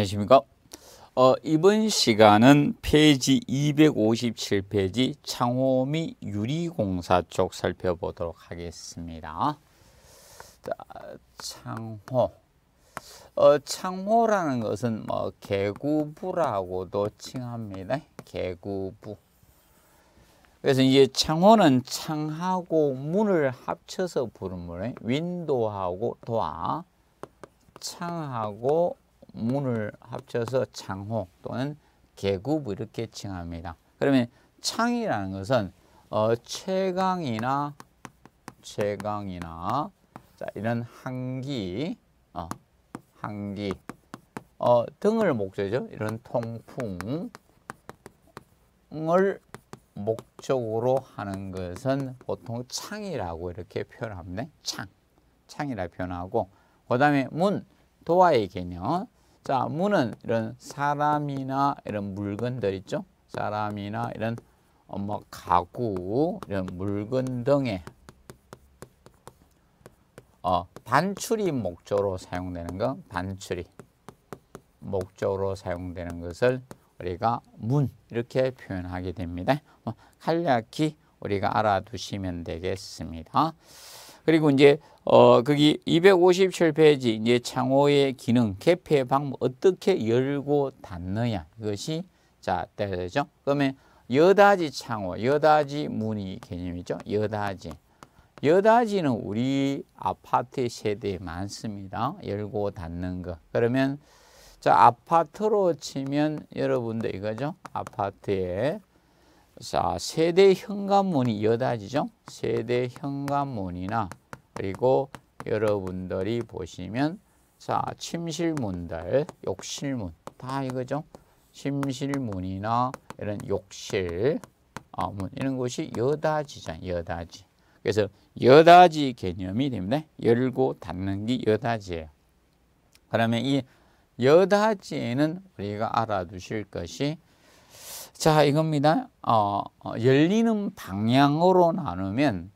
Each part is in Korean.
안녕하십니까 어, 이번 시간은 페이지 257페이지 창호미 유리공사 쪽 살펴보도록 하겠습니다 자, 창호 어, 창호라는 것은 뭐 개구부라고도 칭합니다 개구부 그래서 이제 창호는 창하고 문을 합쳐서 부르는 거 윈도하고 도아 창하고 문을 합쳐서 창호 또는 계급 이렇게 칭합니다. 그러면 창이라는 것은 어, 최강이나 최강이나 자, 이런 한기, 어, 한기 어, 등을 목적이죠. 이런 통풍을 목적으로 하는 것은 보통 창이라고 이렇게 표현합니다. 창, 창이라 표현하고 그 다음에 문, 도화의 개념 자, 문은 이런 사람이나 이런 물건들 있죠? 사람이나 이런 어, 뭐 가구, 이런 물건 등의 어, 반출이 목적으로 사용되는 것, 반출이 목적으로 사용되는 것을 우리가 문 이렇게 표현하게 됩니다. 어, 간략히 우리가 알아두시면 되겠습니다. 그리고 이제 어 거기 257페이지 이제 창호의 기능, 개폐 방법 어떻게 열고 닫느냐 이것이 자 되죠. 그러면 여닫이 창호, 여닫이 문이 개념이죠. 여닫이. 여닫이는 우리 아파트 세대에 많습니다. 열고 닫는 거. 그러면 자 아파트로 치면 여러분들 이거죠. 아파트에 자, 아, 세대 현관문이 여닫이죠. 세대 현관문이나 그리고 여러분들이 보시면 자, 침실문들, 욕실문 다 이거죠. 침실문이나 이런 욕실 아, 문 이런 것이 여닫이죠. 여닫이. 그래서 여닫이 개념이 됩니다. 열고 닫는 게 여닫이예요. 그러면 이 여닫이에는 우리가 알아두실 것이 자 이겁니다. 어, 어, 열리는 방향으로 나누면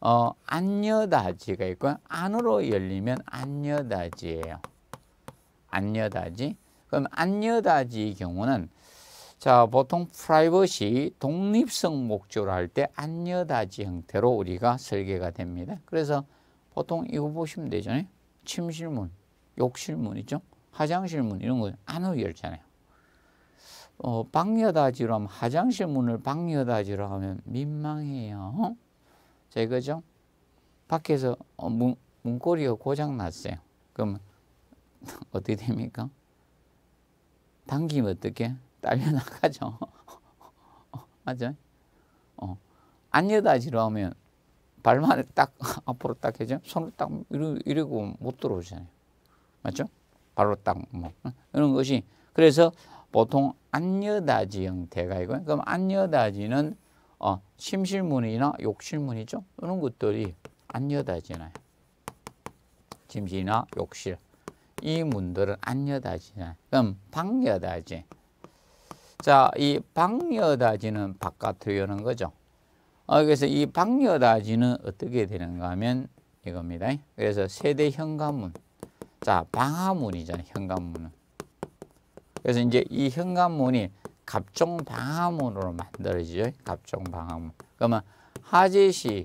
어, 안여다지가 있고 안으로 열리면 안여다지예요. 안여다지. 그럼 안여다지의 경우는 자 보통 프라이버시 독립성 목적으로 할 때 안여다지 형태로 우리가 설계가 됩니다. 그래서 보통 이거 보시면 되잖아요. 침실문, 욕실문 있죠. 화장실문 이런 거 안으로 열잖아요. 어, 방여다지로 하면 화장실 문을 방여다지로 하면 민망해요. 제 그죠? 밖에서 어, 문, 문고리가 고장 났어요. 그럼 어떻게 됩니까? 당기면 어떻게? 딸려 나가죠. 맞아 어. 안여다지로 하면 발만 딱 앞으로 딱 해죠. 손을 딱 이러고 못 들어오잖아요. 맞죠? 발로 딱 뭐. 이런 것이 그래서 보통 안여다지 형태가 이거예요. 그럼 안여다지는 어, 심실문이나 욕실문이죠. 이런 것들이 안여다지나요. 심실이나 욕실. 이 문들은 안여다지나요. 그럼 방여다지. 자, 이 방여다지는 바깥으로 여는 거죠. 어, 그래서 이 방여다지는 어떻게 되는가 하면 이겁니다. 그래서 세대 현관문. 자, 방화문이잖아요. 현관문은. 그래서 이제 이 현관문이 갑종방화문으로 만들어지죠. 갑종방화문. 그러면 하제시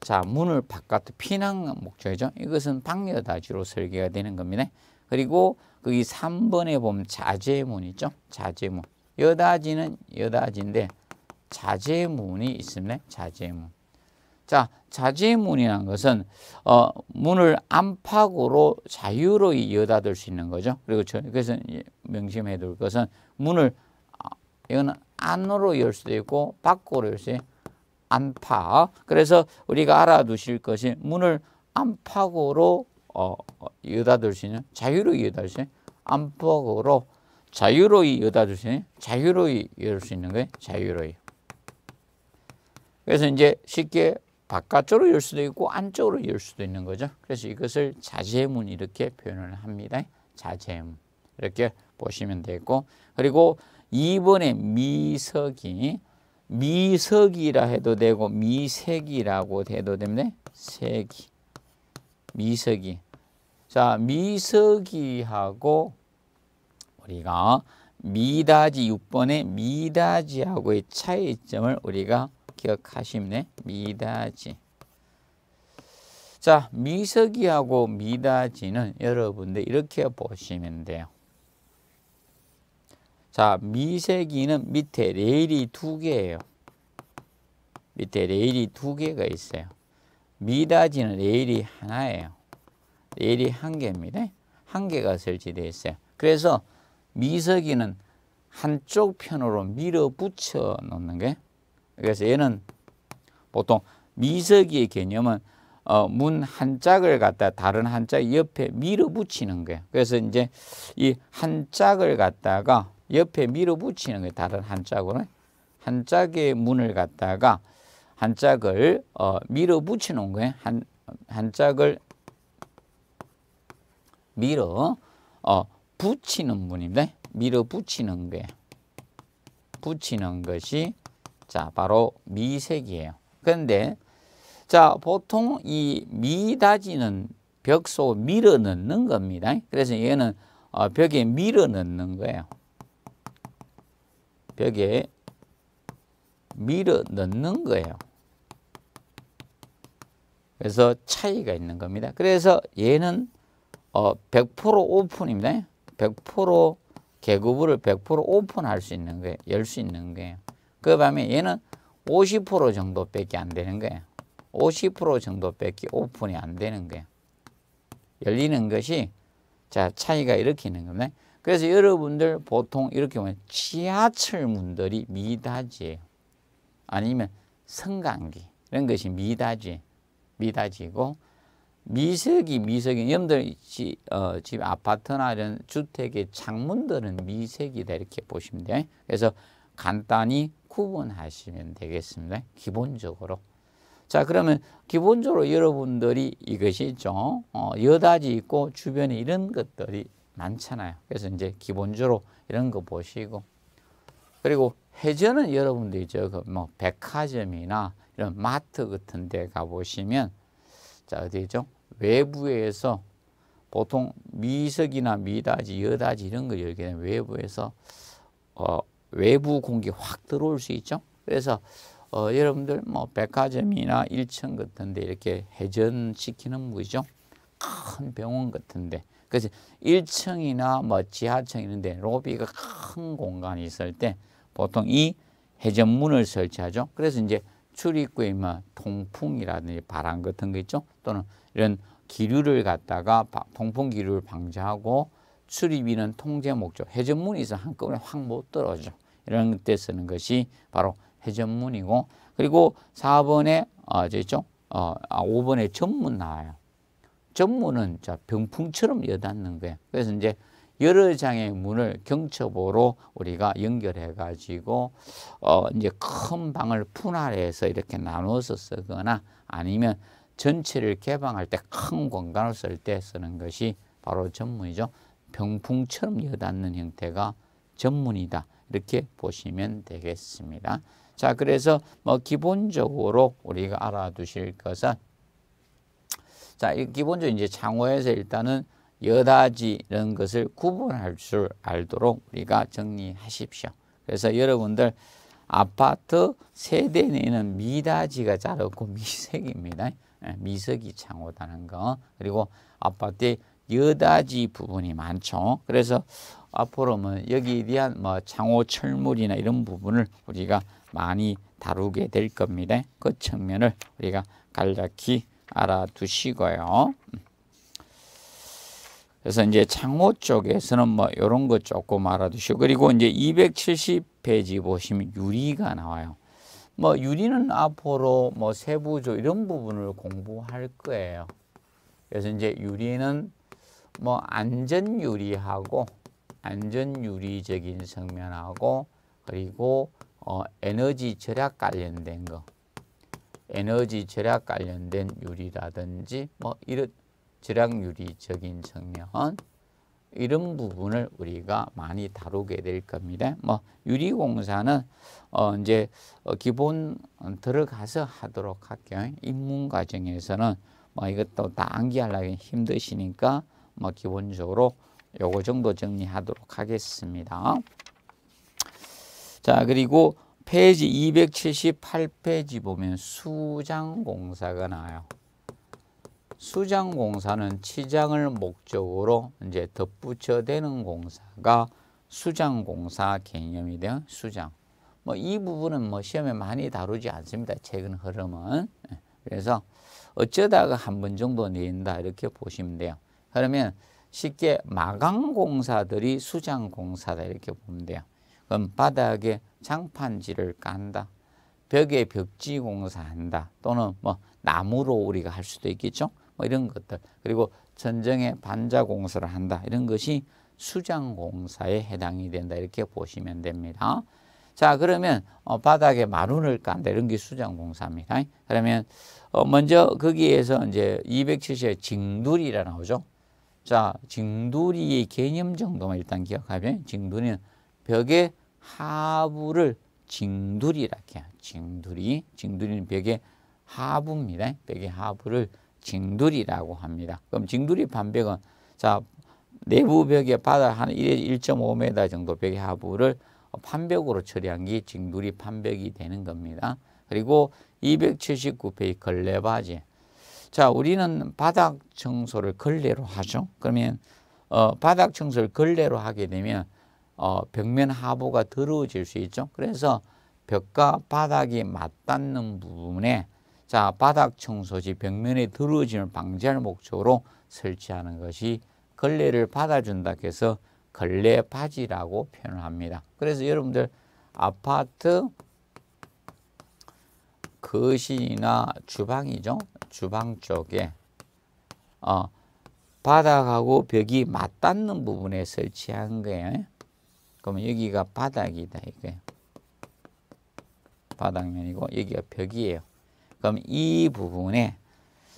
자 문을 바깥으 피난 목적이죠. 이것은 방여다지로 설계가 되는 겁니다. 그리고 거기 3번에 보면 자제문 있죠. 자제문. 여다지는 여다지인데 자제문이 있습니다. 자제문. 자, 자지 문이란 것은 어, 문을 안팎으로 자유로이 여닫을 수 있는 거죠. 그리고 저, 그래서 명심해 둘 것은 문을 아, 이거 안으로 열 수도 있고 밖으로 열 수도 있고 안팎. 그래서 우리가 알아두실 것이 문을 안팎으로 어, 여닫을 어, 수 있는 자유로이 여닫을 수 있는 안팎으로 자유로이 여닫을 수 있는 자유로이 열 수 있는 거예요. 자유로이. 그래서 이제 쉽게 바깥쪽으로 열 수도 있고 안쪽으로 열 수도 있는 거죠. 그래서 이것을 자제문 이렇게 표현을 합니다. 자제문 이렇게 보시면 되고 그리고 2번의 미석이 미석이라 해도 되고 미색이라고 해도 됩니다. 색이 미석이 자 미석이하고 우리가 미다지 6번의 미다지하고의 차이점을 우리가 기억하시면 네? 미다지. 자, 미석이하고 미다지는 여러분들 이렇게 보시면 돼요. 자, 미세기는 밑에 레일이 두 개예요. 밑에 레일이 두 개가 있어요. 미다지는 레일이 하나예요. 레일이 한 개입니다. 한 개가 설치되어 있어요. 그래서 미석이는 한쪽 편으로 밀어붙여 놓는 게 그래서 얘는 보통 미석이의 개념은 어, 문한 짝을 갖다 다른 한 짝 옆에 밀어붙이는 거예요. 그래서 이제 이 한 짝을 갖다가 옆에 밀어붙이는 거예요. 다른 한 짝으로. 한 짝의 문을 갖다가 한 짝을 어, 밀어붙이는 거예요. 한, 한 짝을 밀어 어, 붙이는 문입니다. 밀어붙이는 거예요. 붙이는 것이 자, 바로 미색이에요. 그런데 자, 보통 이 미다지는 벽속 밀어 넣는 겁니다. 그래서 얘는 어, 벽에 밀어 넣는 거예요. 벽에 밀어 넣는 거예요. 그래서 차이가 있는 겁니다. 그래서 얘는 100% 어, 오픈입니다. 100% 개구부를 100% 오픈할 수 있는 거예요. 열 수 있는 거예요. 그 밤에 얘는 50% 정도밖에 안 되는 거예요. 50% 정도밖에 오픈이 안 되는 거예요. 열리는 것이 자 차이가 이렇게 있는 겁니다. 그래서 여러분들 보통 이렇게 보면 지하철 문들이 미닫이에요. 아니면 성강기 이런 것이 미닫이 미닫이고 미석이 미석이 여러분들 어, 집 아파트나 이런 주택의 창문들은 미색이다 이렇게 보시면 돼요. 그래서 간단히 구분하시면 되겠습니다. 기본적으로. 자 그러면 기본적으로 여러분들이 이것이 죠 어, 여닫이 있고 주변에 이런 것들이 많잖아요. 그래서 이제 기본적으로 이런 거 보시고 그리고 해전은 여러분들이 저뭐 그 백화점이나 이런 마트 같은 데 가보시면 자 어디죠? 외부에서 보통 미석이나 미다지, 여다지 이런 걸 열게 되 외부에서 어, 외부 공기 확 들어올 수 있죠. 그래서 어, 여러분들 뭐 백화점이나 1층 같은데 이렇게 회전시키는 거죠큰 병원 같은데. 그래서 1층이나 뭐 지하층 이런데 로비가 큰 공간이 있을 때 보통 이 회전문을 설치하죠. 그래서 이제 출입구에 뭐 통풍이라든지 바람 같은 거 있죠. 또는 이런 기류를 갖다가 통풍 기류를 방지하고 출입이는 통제 목적, 회전문이 있어 한꺼번에 확 못 떨어져. 이런 때 쓰는 것이 바로 회전문이고 그리고 4번에 어, 저 있죠? 어, 아, 5번에 전문 나와요. 전문은 자, 병풍처럼 여닫는 거예요. 그래서 이제 여러 장의 문을 경첩으로 우리가 연결해 가지고 어, 이제 큰 방을 분할해서 이렇게 나눠서 쓰거나 아니면 전체를 개방할 때 큰 공간을 쓸 때 쓰는 것이 바로 전문이죠. 병풍처럼 여닫는 형태가 전문이다. 이렇게 보시면 되겠습니다. 자, 그래서 뭐 기본적으로 우리가 알아두실 것은 자, 기본적으로 이제 창호에서 일단은 여다지 이 것을 구분할 줄 알도록 우리가 정리하십시오. 그래서 여러분들 아파트 세대 내는 미다지가 잘 없고 미색입니다. 예, 미석이 창호다는 거. 그리고 아파트의 여다지 부분이 많죠. 그래서 앞으로 뭐 여기에 대한 뭐 창호 철물이나 이런 부분을 우리가 많이 다루게 될 겁니다. 그 측면을 우리가 간략히 알아두시고요. 그래서 이제 창호 쪽에서는 뭐 이런 거 조금 알아두시고 그리고 이제 270페이지 보시면 유리가 나와요. 뭐 유리는 앞으로 뭐 세부조 이런 부분을 공부할 거예요. 그래서 이제 유리는 뭐 안전 유리하고 안전 유리적인 성면하고 그리고 어, 에너지 절약 관련된 거 에너지 절약 관련된 유리라든지 뭐 이런 절약 유리적인 측면 이런 부분을 우리가 많이 다루게 될 겁니다. 뭐 유리공사는 어 이제 어, 기본 들어가서 하도록 할게요. 입문 과정에서는 뭐 이것도 다암기하려면 힘드시니까 뭐 기본적으로 요거 정도 정리하도록 하겠습니다. 자, 그리고 페이지 278페이지 보면 수장공사가 나와요. 수장공사는 치장을 목적으로 이제 덧붙여대는 공사가 수장공사 개념이 된 수장. 뭐 이 부분은 뭐 시험에 많이 다루지 않습니다. 최근 흐름은. 예, 그래서 어쩌다가 한 번 정도 낸다 이렇게 보시면 돼요. 그러면 쉽게 마감공사들이 수장공사다 이렇게 보면 돼요. 그럼 바닥에 장판지를 깐다. 벽에 벽지 공사한다. 또는 뭐 나무로 우리가 할 수도 있겠죠. 뭐 이런 것들. 그리고 전쟁에 반자 공사를 한다. 이런 것이 수장 공사에 해당이 된다. 이렇게 보시면 됩니다. 자, 그러면 어, 바닥에 마룬을 깐다. 이런 게 수장 공사입니다. 그러면 어, 먼저 거기에서 이제 270에 징둘이라 나오죠. 자, 징두리의 개념 정도만 일단 기억하면 징두리는 벽의 하부를 징두리라 해요. 징두리. 징두리는 벽의 하부입니다. 벽의 하부를 징두리라고 합니다. 그럼 징두리 반벽은 자, 내부 벽의 바닥 한 1.5m 정도 벽의 하부를 판벽으로 처리한 게 징두리 판벽이 되는 겁니다. 그리고 279페이지 걸레바지 자, 우리는 바닥 청소를 걸레로 하죠. 그러면 어, 바닥 청소를 걸레로 하게 되면 어, 벽면 하부가 더러워질 수 있죠. 그래서 벽과 바닥이 맞닿는 부분에 자 바닥 청소지 벽면의 더러워짐을 방지할 목적으로 설치하는 것이 걸레를 받아준다 해서 걸레 바지라고 표현을 합니다. 그래서 여러분들 아파트 거실이나 주방이죠. 주방 쪽에 어, 바닥하고 벽이 맞닿는 부분에 설치한 거예요. 그러면 여기가 바닥이다 이거예요. 바닥면이고 여기가 벽이에요. 그럼 이 부분에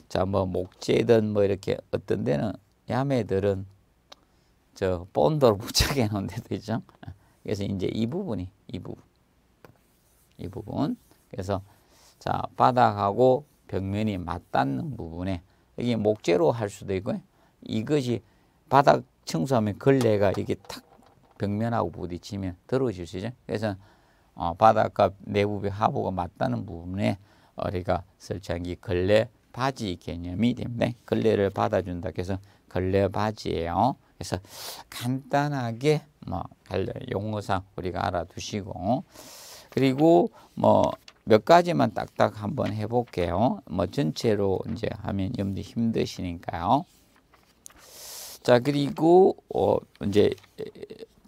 자뭐 목재든 뭐 이렇게 어떤 데는 야매들은 저 본드를 부착해 놓은 데도 있죠. 그래서 이제 이 부분이 이 부분 이 부분 그래서 자 바닥하고 벽면이 맞닿는 부분에 여기 목재로 할 수도 있고 이것이 바닥 청소하면 걸레가 이렇게 탁 벽면하고 부딪히면 더러워질 수 있죠. 그래서 어, 바닥과 내부의 하부가 맞닿는 부분에 우리가 설치한 게 걸레 바지 개념이 됩니다. 걸레를 받아준다 그래서 걸레 바지예요. 그래서 간단하게 뭐 용어상 우리가 알아두시고 그리고 뭐몇 가지만 딱딱 한번 해볼게요. 뭐 전체로 이제 하면 여러 힘드시니까요. 자 그리고 어 이제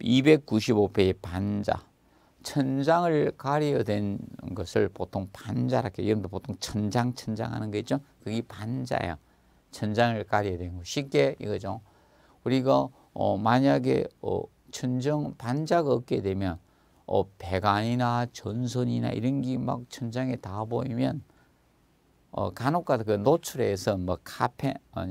295페이지 반자 천장을 가려된 것을 보통 반자라고 해요. 보통 천장 천장 하는 거 있죠? 그게 반자예요. 천장을 가려된 거 쉽게 이거죠. 우리가 어 만약에 어 천정 반자가 없게 되면 어, 배관이나 전선이나 이런 게 막 천장에 다 보이면 어, 간혹가다 그 노출해서 뭐 카페 어,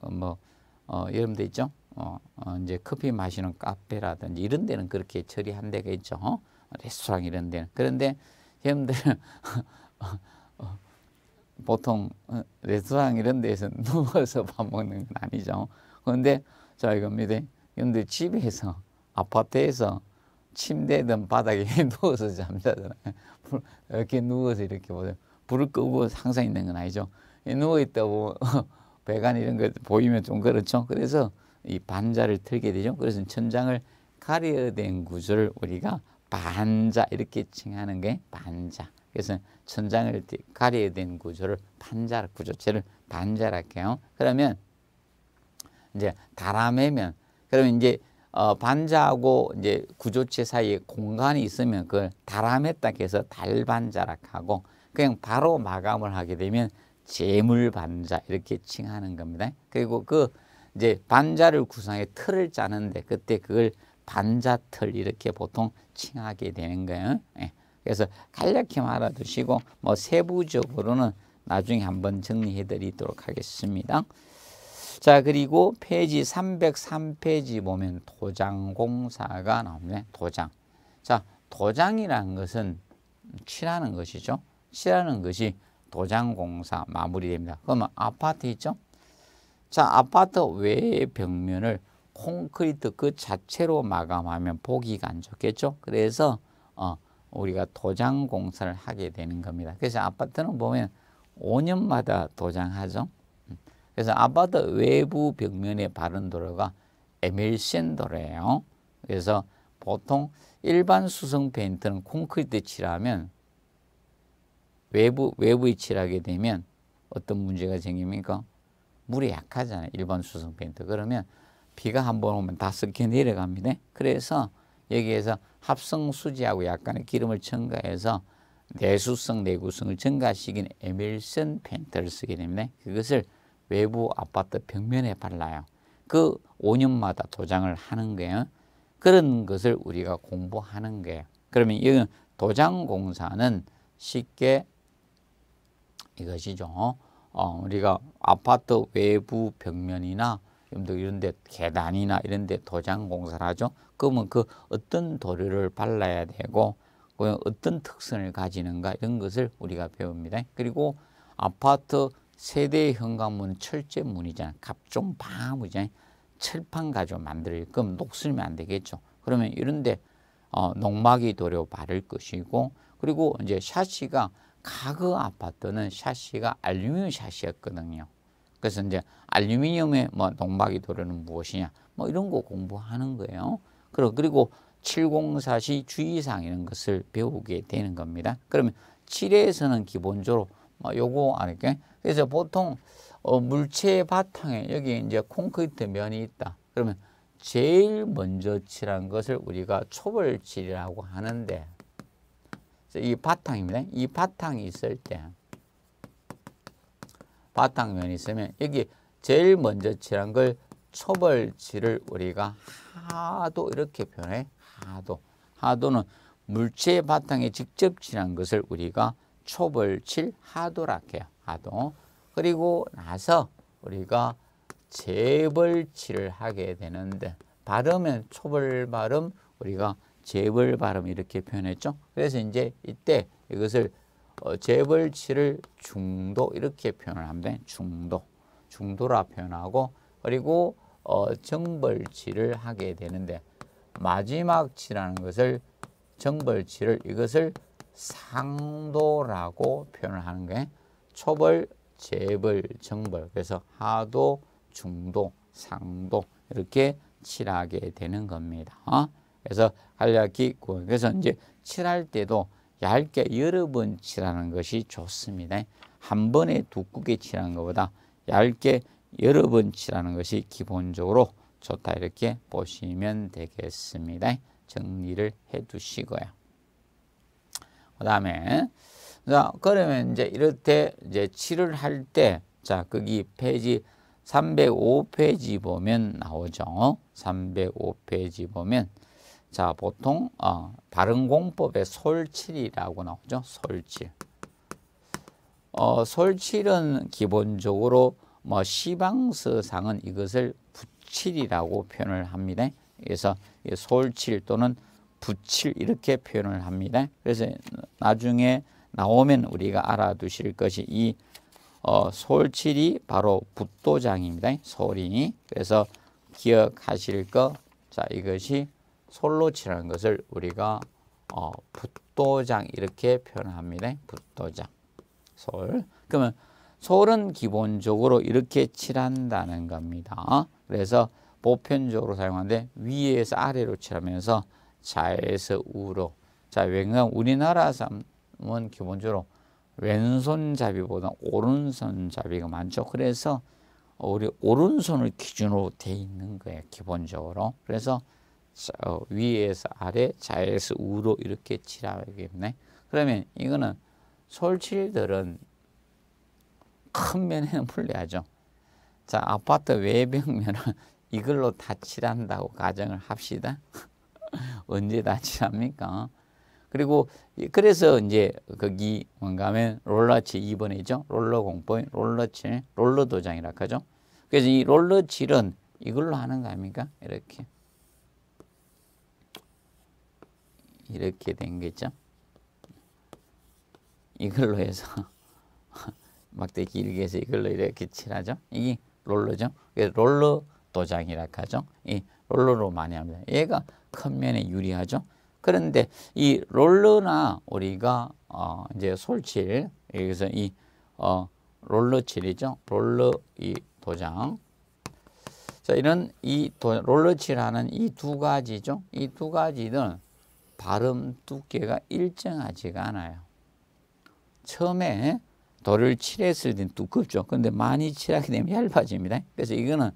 어 뭐 어, 이런 데 있죠. 어, 어, 이제 커피 마시는 카페라든지 이런 데는 그렇게 처리한 데가 있죠. 어? 레스토랑 이런 데는. 그런데 여러분들 어, 어, 보통 어, 레스토랑 이런 데에서 누워서 밥 먹는 건 아니죠. 그런데 자 이겁니다. 여러분들 집에서 아파트에서 침대든 바닥에 누워서 잠자잖아요. 이렇게 누워서 이렇게 보세요. 불을 끄고 항상 있는 건 아니죠. 누워있다 보 배관 이런 거 보이면 좀 그렇죠. 그래서 이 반자를 틀게 되죠. 그래서 천장을 가려된 구조를 우리가 반자 이렇게 칭하는 게 반자. 그래서 천장을 가려된 구조를 반자 구조체를 반자랄게요. 그러면 이제 다람에면 그러면 이제 어, 반자하고 이제 구조체 사이에 공간이 있으면 그걸 달아맸다 해서 달반자락하고 그냥 바로 마감을 하게 되면 재물반자 이렇게 칭하는 겁니다. 그리고 그 이제 반자를 구성해 틀을 짜는데 그때 그걸 반자틀 이렇게 보통 칭하게 되는 거예요. 예. 그래서 간략히 말아두시고뭐 세부적으로는 나중에 한번 정리해 드리도록 하겠습니다. 자 그리고 페이지 303페이지 보면 도장공사가 나오네. 도장. 자 도장이라는 것은 칠하는 것이죠. 칠하는 것이 도장공사 마무리됩니다. 그러면 아파트 있죠? 자 아파트 외의 벽면을 콘크리트 그 자체로 마감하면 보기가 안 좋겠죠. 그래서 어, 우리가 도장 공사를 하게 되는 겁니다. 그래서 아파트는 보면 5년마다 도장하죠. 그래서 아바드 외부 벽면에 바른 도로가 에밀센 도로예요. 그래서 보통 일반 수성 페인트는 콘크리트 칠하면 외부 외부에 칠하게 되면 어떤 문제가 생깁니까? 물이 약하잖아요. 일반 수성 페인트. 그러면 비가 한 번 오면 다 섞여 내려갑니다. 그래서 여기에서 합성 수지하고 약간의 기름을 첨가해서 내수성, 내구성을 증가시킨 에밀슨 페인트를 쓰게 됩니다. 그것을 외부 아파트 벽면에 발라요. 그 5년마다 도장을 하는 거예요. 그런 것을 우리가 공부하는 거예요. 그러면 이건 도장 공사는 쉽게 이것이죠. 어, 우리가 아파트 외부 벽면이나 이런 데 계단이나 이런 데 도장 공사를 하죠. 그러면 그 어떤 도료를 발라야 되고 그 어떤 특성을 가지는가 이런 것을 우리가 배웁니다. 그리고 아파트 세대의 현관문은 철제 문이잖아 갑종 방문잖아 뭐 철판 가지고 만들 그럼 녹슬면 안 되겠죠. 그러면 이런데 어, 농막이 도려 바를 것이고 그리고 이제 샤시가 가그 아파트는 샤시가 알루미늄 샤시였거든요. 그래서 이제 알루미늄의 뭐 농막이 도려는 무엇이냐 뭐 이런 거 공부하는 거예요. 그리고 그리고 704시 주의사항 이런 것을 배우게 되는 겁니다. 그러면 7에서는 기본적으로 뭐 요거 아닐게. 그래서 보통 어, 물체 바탕에 여기 이제 콘크리트 면이 있다. 그러면 제일 먼저 칠한 것을 우리가 초벌칠이라고 하는데 이 바탕입니다. 이 바탕이 있을 때 바탕면이 있으면 여기 제일 먼저 칠한 걸 초벌칠을 우리가 하도 이렇게 표현해. 하도. 하도는 물체 바탕에 직접 칠한 것을 우리가 초벌칠 하도락해요 하도. 그리고 나서 우리가 재벌치를 하게 되는데 발음은 초벌 발음 우리가 재벌 발음 이렇게 표현했죠. 그래서 이제 이때 이것을 어, 재벌치를 중도 이렇게 표현을 합니다. 중도. 중도라 표현하고 그리고 어, 정벌치를 하게 되는데 마지막 치라는 것을 정벌치를 이것을 상도라고 표현을 하는 게 초벌, 재벌, 정벌 그래서 하도, 중도, 상도 이렇게 칠하게 되는 겁니다. 어? 그래서 간략히 그래서 이제 칠할 때도 얇게 여러 번 칠하는 것이 좋습니다. 한 번에 두껍게 칠하는 것보다 얇게 여러 번 칠하는 것이 기본적으로 좋다 이렇게 보시면 되겠습니다. 정리를 해 두시고요. 그 다음에 자 그러면 이제 이렇게 이제 칠을 할 때자 거기 페이지 305페이지 보면 나오죠. 305페이지 보면 자 보통 어, 발음공법의 솔칠이라고 나오죠. 솔칠. 어, 솔칠은 기본적으로 뭐 시방서상은 이것을 부칠이라고 표현을 합니다. 그래서 솔칠 또는 붙일 이렇게 표현을 합니다. 그래서 나중에 나오면 우리가 알아두실 것이 이 어, 솔칠이 바로 붓도장입니다. 소리. 그래서 기억하실 것. 자, 이것이 솔로치라는 것을 우리가 어, 붓도장 이렇게 표현합니다. 붓도장. 솔. 그러면 솔은 기본적으로 이렇게 칠한다는 겁니다. 그래서 보편적으로 사용하는데 위에서 아래로 칠하면서 좌에서 우로. 자, 왼강 우리나라 사람은 기본적으로 왼손잡이보다 오른손잡이가 많죠. 그래서 우리 오른손을 기준으로 돼 있는 거예요. 기본적으로. 그래서 어, 위에서 아래, 좌에서 우로 이렇게 칠하겠네. 그러면 이거는 솔칠들은 큰 면에는 불리하죠. 자, 아파트 외벽면은 이걸로 다 칠한다고 가정을 합시다. 언제 다치랍니까? 그리고 그래서 이제 거기 원가면 롤러치 2번이죠. 롤러 공포인 롤러칠, 롤러 도장이라 하죠. 그래서 이 롤러칠은 이걸로 하는 거 아닙니까? 이렇게. 이렇게 된 거죠. 이걸로 해서 막대 길게 해서 이걸로 이렇게 칠하죠. 이게 롤러죠. 그래서 롤러 도장이라 하죠. 이 롤러로 많이 합니다. 얘가 큰 면에 유리하죠. 그런데 이 롤러나 우리가 어 이제 솔칠 여기서 이어 롤러칠이죠. 롤러 이 도장. 자 이런 이 롤러칠하는 이 두 가지죠. 이 두 가지는 발음 두께가 일정하지가 않아요. 처음에 돌을 칠했을 땐 두껍죠. 근데 많이 칠하게 되면 얇아집니다. 그래서 이거는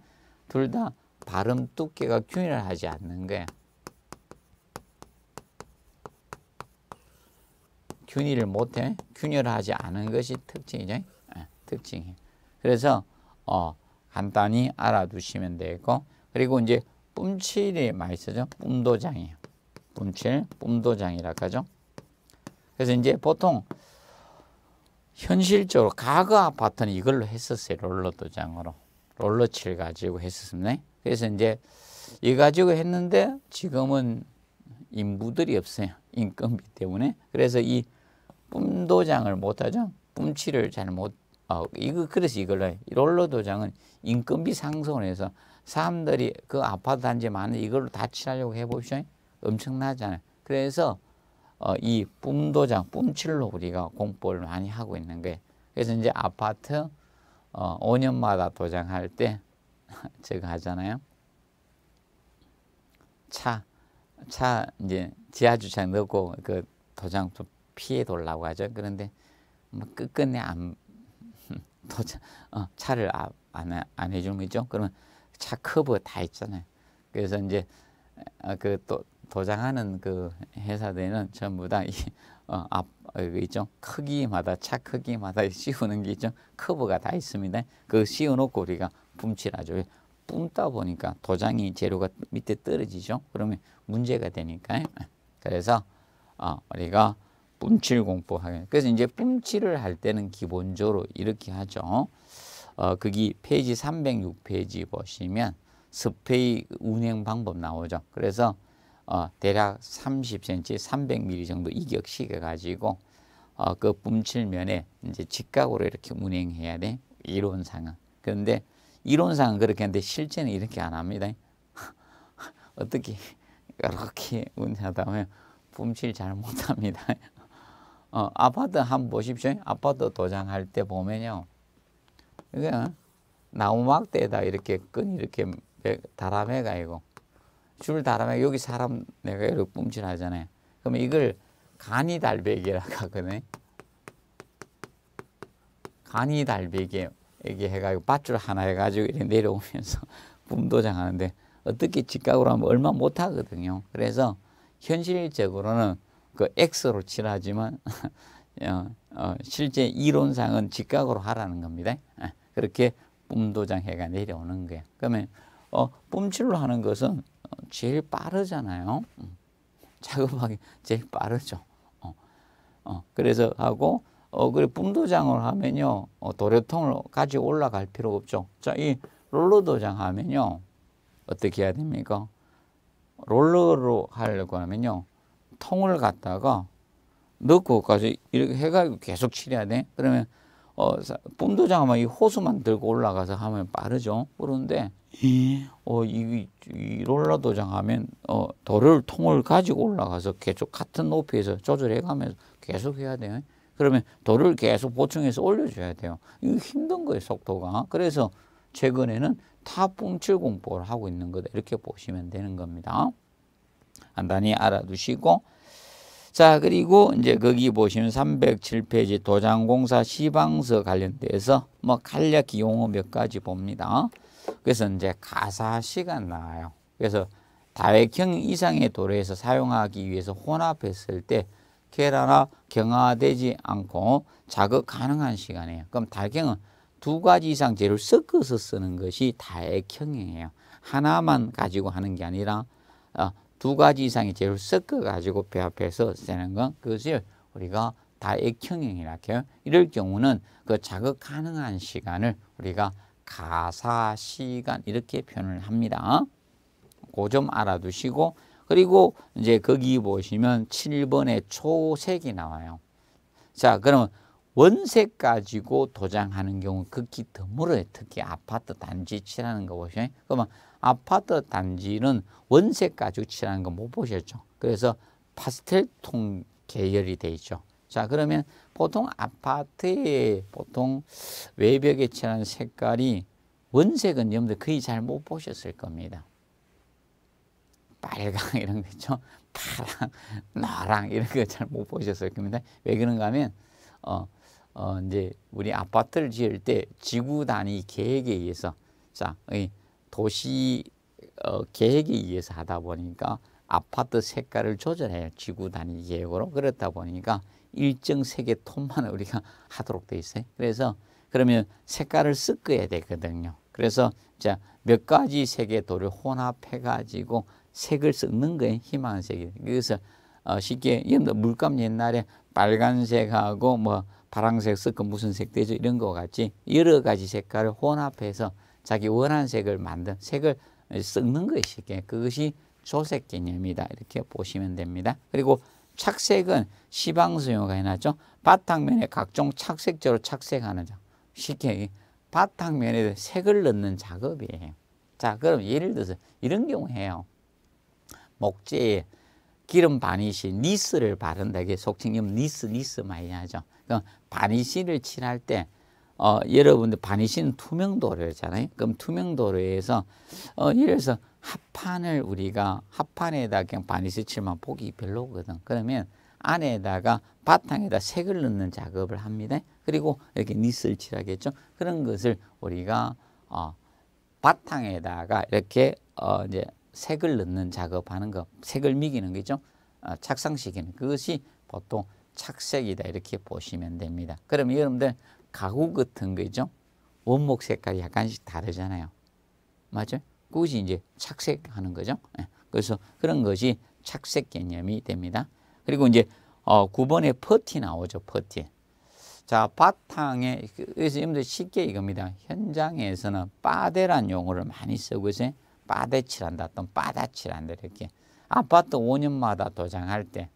둘 다 발음 두께가 균일하지 않는 거예요. 균일을 못해 균열하지 않은 것이 특징이죠. 예, 특징이. 그래서 어, 간단히 알아두시면 되고 그리고 이제 뿜칠이 많이 쓰죠. 뿜도장이에요. 뿜칠, 뿜도장이라고 하죠. 그래서 이제 보통 현실적으로 가구 아파트는 이걸로 했었어요. 롤러도장으로. 롤러칠 가지고 했었습니다. 그래서 이제 이 가지고 했는데 지금은 인부들이 없어요. 인건비 때문에. 그래서 이 뿜도장을 못하죠. 뿜치를 잘 못, 어, 이거, 그래서 이걸 로 롤러도장은 인건비 상승을 해서 사람들이 그 아파트 단지 많은 이걸로 다 칠하려고 해봅시다 엄청나잖아요. 그래서 어, 이 뿜도장, 뿜칠로 우리가 공부를 많이 하고 있는 게 그래서 이제 아파트 어, 5년마다 도장할 때 제가 하잖아요. 차, 차 이제 지하주차에 넣고 그 도장 좀 피해 돌라고 하죠. 그런데 뭐 끝끝내 안 도차, 어, 차를 아, 안, 안, 안해주면 거죠. 그러면 차 커버 다 있잖아요. 그래서 이제 어, 그또 도장하는 그 회사들은 전부 다 이 어, 앞, 어, 그 있죠. 크기마다 차 크기마다 씌우는 게 있죠. 커버가 다 있습니다. 그 씌워놓고 우리가 품칠하죠. 뿜다 보니까 도장이 재료가 밑에 떨어지죠. 그러면 문제가 되니까. 그래서 어, 우리가 뿜칠 공포 하게. 그래서 이제 뿜칠을 할 때는 기본적으로 이렇게 하죠. 어, 거기 페이지 306페이지 보시면 스페이 운행 방법 나오죠. 그래서 어, 대략 30cm, 300mm 정도 이격 시계 가지고 어, 그 뿜칠면에 이제 직각으로 이렇게 운행해야 돼. 이론상은. 그런데 이론상은 그렇게 하는데 실제는 이렇게 안 합니다. 어떻게 이렇게 운행하다 보면 뿜칠 잘 못합니다. 어, 아파트 한번 보십시오. 아파트 도장할 때 보면요. 이게 나무 막대에다 이렇게 끈 이렇게 다람매가 이고 줄 다람에 여기 사람 내가 이렇게 뿜질하잖아요. 그러 이걸 간이 달배기라고 하거든요. 간이 달배기 이게 해가지고 밧줄 하나 해가지고 이렇게 내려오면서 뿜도장 하는데 어떻게 직각으로 하면 얼마 못하거든요. 그래서 현실적으로는 그 X로 칠하지만 어, 어, 실제 이론상은 직각으로 하라는 겁니다. 어, 그렇게 뿜도장해가 내려오는 거예요. 그러면 어, 뿜질로 하는 것은 어, 제일 빠르잖아요. 음, 작업하기 제일 빠르죠. 어, 어, 그래서 하고 어, 그래 뿜도장을 하면요 어, 도료통을 가지고 올라갈 필요 없죠. 자, 이 롤러도장 하면요 어떻게 해야 됩니까? 롤러로 하려고 하면요 통을 갖다가 넣고까지 이렇게 해가지고 계속 칠해야 돼. 그러면 어, 뿜도장 하면 이 호수만 들고 올라가서 하면 빠르죠. 그런데 예. 어, 이, 이 롤러 도장 하면 어, 돌을 통을 가지고 올라가서 계속 같은 높이에서 조절해 가면서 계속 해야 돼요. 그러면 돌을 계속 보충해서 올려줘야 돼요. 이거 힘든 거예요, 속도가. 그래서 최근에는 타풍 7공법을 하고 있는 거다. 이렇게 보시면 되는 겁니다. 간단히 알아두시고 자 그리고 이제 거기 보시면 307페이지 도장공사 시방서 관련돼서 뭐 간략히 용어 몇 가지 봅니다. 그래서 이제 가사시간 나와요. 그래서 다액형 이상의 도로에서 사용하기 위해서 혼합했을 때 계라나 경화되지 않고 자극 가능한 시간이에요. 그럼 다액형은 두 가지 이상 재료를 섞어서 쓰는 것이 다액형이에요. 하나만 가지고 하는 게 아니라 어, 두 가지 이상의 재료를 섞어가지고 배합해서 쓰는 건 그것을 우리가 다액형형이라 해요. 이럴 경우는 그 자극 가능한 시간을 우리가 가사 시간 이렇게 표현을 합니다. 그좀 알아두시고 그리고 이제 거기 보시면 7번에 초색이 나와요. 자, 그러면 원색 가지고 도장하는 경우 극히 드물어요. 특히 아파트 단지 칠하는 거 보시면. 그러면 아파트 단지는 원색 과죽 칠하는 거 못 보셨죠. 그래서 파스텔통 계열이 돼 있죠. 자 그러면 보통 아파트에 보통 외벽에 칠한 색깔이 원색은 여러분들 거의 잘 못 보셨을 겁니다. 빨강 이런 거죠. 파랑, 노랑 이런 거 잘 못 보셨을 겁니다. 왜 그런가 하면 어, 어 이제 우리 아파트를 지을 때 지구 단위 계획에 의해서 자, 도시 어, 계획에 의해서 하다 보니까 아파트 색깔을 조절해요. 지구 단위 계획으로. 그렇다 보니까 일정 색의 톤만 우리가 하도록 돼 있어요. 그래서 그러면 색깔을 섞어야 되거든요. 그래서 자, 몇 가지 색의 돌을 혼합해 가지고 색을 섞는 거예요희망 색이. 그래서 어, 쉽게 물감 옛날에 빨간색하고 뭐 파랑색 섞은 무슨 색 되죠 이런 거 같이 여러 가지 색깔을 혼합해서 자기 원하는 색을 만든 색을 섞는 것이 그것이 조색 개념이다 이렇게 보시면 됩니다. 그리고 착색은 시방수용가 해놨죠. 바탕면에 각종 착색제로 착색하는 작 쉽게 바탕면에 색을 넣는 작업이에요. 자 그럼 예를 들어서 이런 경우 해요. 목재에 기름 바니시 니스를 바른다. 이게 속칭이면 니스 니스 많이 하죠. 그럼 바니시를 칠할 때 어, 여러분들 바니신 투명도로였잖아요. 그럼 투명도로에서 어, 이래서 합판을 우리가 합판에다 그냥 바니스칠만 보기 별로거든. 그러면 안에다가 바탕에다 색을 넣는 작업을 합니다. 그리고 이렇게 닛을 칠하겠죠. 그런 것을 우리가 어, 바탕에다가 이렇게 어, 이제 색을 넣는 작업하는 것, 색을 미기는 거죠. 어, 착상식이는 그것이 보통 착색이다 이렇게 보시면 됩니다. 그럼 여러분들 가구 같은 거죠. 원목 색깔이 약간씩 다르잖아요. 맞죠? 그것이 이제 착색하는 거죠. 예. 그래서 그런 것이 착색 개념이 됩니다. 그리고 이제 어, 9번에 퍼티 나오죠. 퍼티. 자, 바탕에 그래서 여러분들 쉽게 이겁니다. 현장에서는 빠데란 용어를 많이 쓰고 있어요. 빠데칠한다 또 빠다칠한다 이렇게. 아파트 5년마다 도장할 때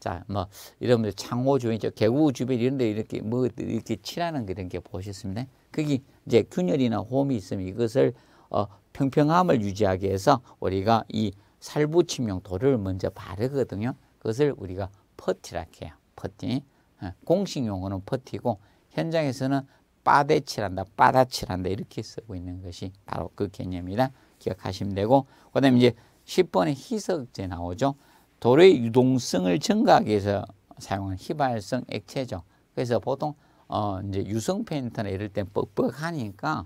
자, 뭐 이러면 창호주변, 개구 주변 이런 데 이렇게 뭐 이렇게 칠하는 그런 게 보셨습니다. 거기 이제 균열이나 홈이 있으면 이것을 어, 평평함을 유지하기 위해서 우리가 이 살부 침용도를 먼저 바르거든요. 그것을 우리가 퍼티라고 해요. 퍼티. 예, 공식 용어는 퍼티고 현장에서는 빠대칠한다, 빠다칠한다 이렇게 쓰고 있는 것이 바로 그 개념이다. 기억하시면 되고 그다음에 이제 10번에 희석제 나오죠. 돌의 유동성을 증가하기 위해서 사용한 휘발성 액체죠. 그래서 보통 어 이제 유성 페인트나 이럴 때 뻑뻑하니까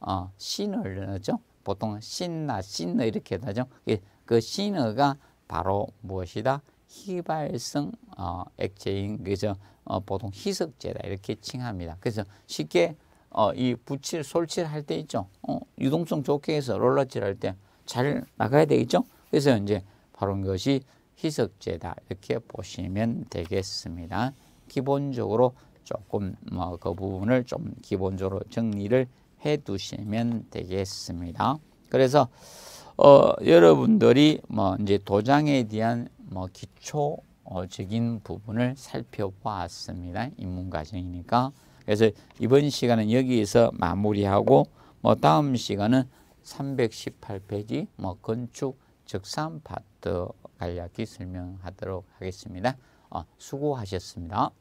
어 신을 넣죠. 보통 신나 신너 이렇게 하죠. 그, 그 신어가 바로 무엇이다? 휘발성 어 액체인 그래서 어 보통 희석제다 이렇게 칭합니다. 그래서 쉽게 어, 이 붙일, 솔칠할 때 있죠. 어, 유동성 좋게 해서 롤러칠 할 때 잘 나가야 되겠죠. 그래서 이제 바로 이것이 희석제다 이렇게 보시면 되겠습니다. 기본적으로 조금 뭐 그 부분을 좀 기본적으로 정리를 해 두시면 되겠습니다. 그래서 어, 여러분들이 뭐 이제 도장에 대한 뭐 기초적인 부분을 살펴보았습니다. 인문과정이니까. 그래서 이번 시간은 여기에서 마무리하고 뭐 다음 시간은 318페이지 뭐 건축 적산 파트 간략히 설명하도록 하겠습니다. 어, 수고하셨습니다.